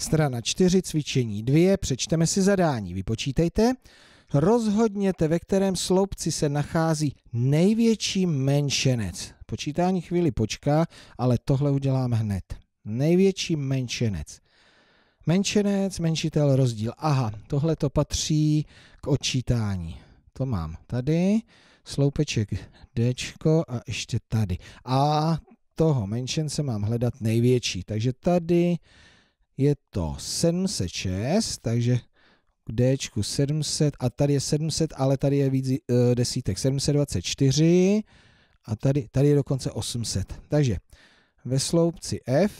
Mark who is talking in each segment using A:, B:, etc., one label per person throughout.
A: Strana 4, cvičení 2, přečteme si zadání, vypočítejte. Rozhodněte, ve kterém sloupci se nachází největší menšenec. Počítání chvíli počká, ale tohle udělám hned. Největší menšenec. Menšenec, menšitel, rozdíl. Aha, tohle to patří k odčítání. To mám tady, sloupeček D a ještě tady. A toho menšence mám hledat největší. Takže tady je to 706, takže k D 700 a tady je 700, ale tady je víc eh, desítek, 724 a tady, tady je dokonce 800. Takže ve sloupci F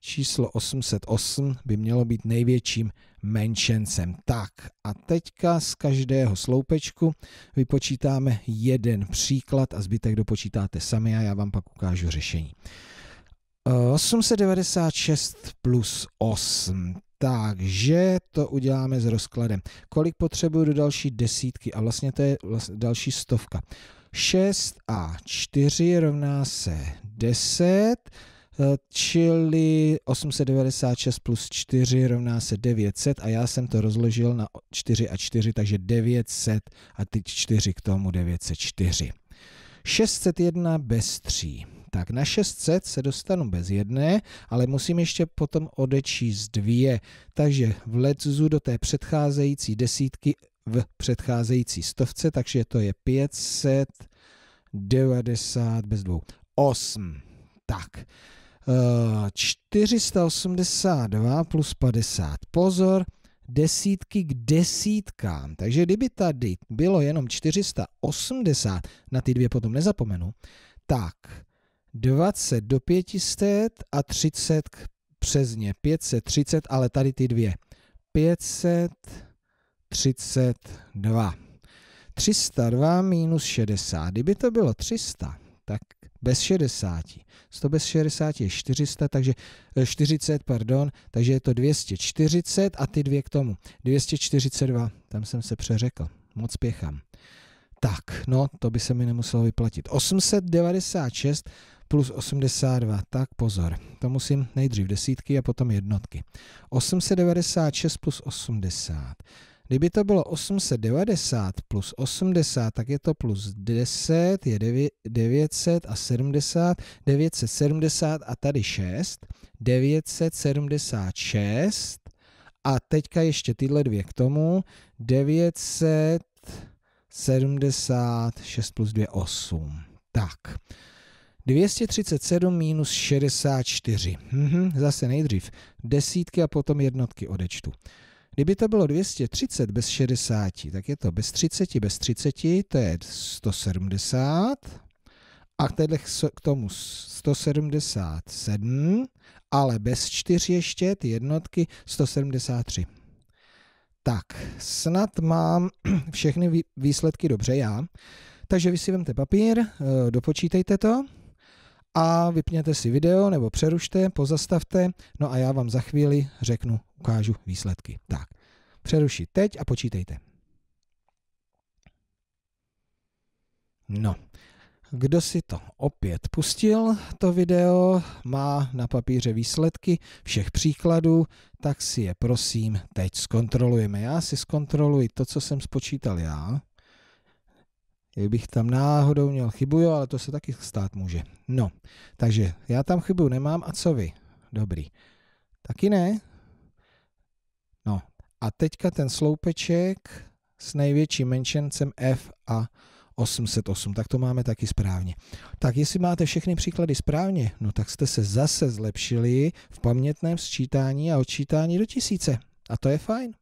A: číslo 808 by mělo být největším menšencem. Tak a teďka z každého sloupečku vypočítáme jeden příklad a zbytek dopočítáte sami a já vám pak ukážu řešení. 896 plus 8. Takže to uděláme s rozkladem. Kolik potřebuju do další desítky? A vlastně to je další stovka. 6 a 4 rovná se 10, eh, čili 896 plus 4 rovná se 900 a já jsem to rozložil na 4 a 4, takže 900 a teď 4 k tomu 904. 601 bez 3. Tak na 600 se dostanu bez jedné, ale musím ještě potom odečíst dvě. Takže vlezu do té předcházející desítky v předcházející stovce, takže to je 590 bez dvou. 8. Tak. 482 eh, plus 50. Pozor, desítky k desítkám. Takže kdyby tady bylo jenom 480, na ty dvě potom nezapomenu, tak 20 do 500 a 30 k přesně, 530, ale tady ty dvě. 532. 302 minus 60. Kdyby to bylo 300, tak bez 60. 100 bez 60 je 400, takže 40, eh, pardon, takže je to 240 a ty dvě k tomu. 242, tam jsem se přeřekl. Moc pěchám. Tak, no, to by se mi nemuselo vyplatit. 896 plus 82. Tak pozor, to musím nejdřív desítky a potom jednotky. 896 plus 80. Kdyby to bylo 890 plus 80, tak je to plus 10, je 9, 970, 970 a tady 6, 976 a teďka ještě tyhle dvě k tomu, 976 plus 2, 8. Tak. 237 minus 64. Mhm, zase nejdřív desítky a potom jednotky odečtu. Kdyby to bylo 230 bez 60, tak je to bez 30 bez 30, to je 170. A k tomu 177, ale bez 4 ještě ty jednotky 173. Tak, snad mám všechny výsledky dobře já. Takže vy si vemte papír, eh, dopočítejte to a vypněte si video nebo přerušte, pozastavte, no a já vám za chvíli řeknu, ukážu výsledky. Tak, přerušit teď a počítejte. No, kdo si to opět pustil, to video má na papíře výsledky všech příkladů, tak si je prosím teď zkontrolujeme. Já si zkontroluji to, co jsem spočítal já. Kdybych tam náhodou měl chybu, jo, ale to se taky stát může. No, takže já tam chybu nemám a co vy? Dobrý. Taky ne. No, a teďka ten sloupeček s největším menšencem F a 808, tak to máme taky správně. Tak jestli máte všechny příklady správně, no tak jste se zase zlepšili v pamětném sčítání a odčítání do tisíce. A to je fajn.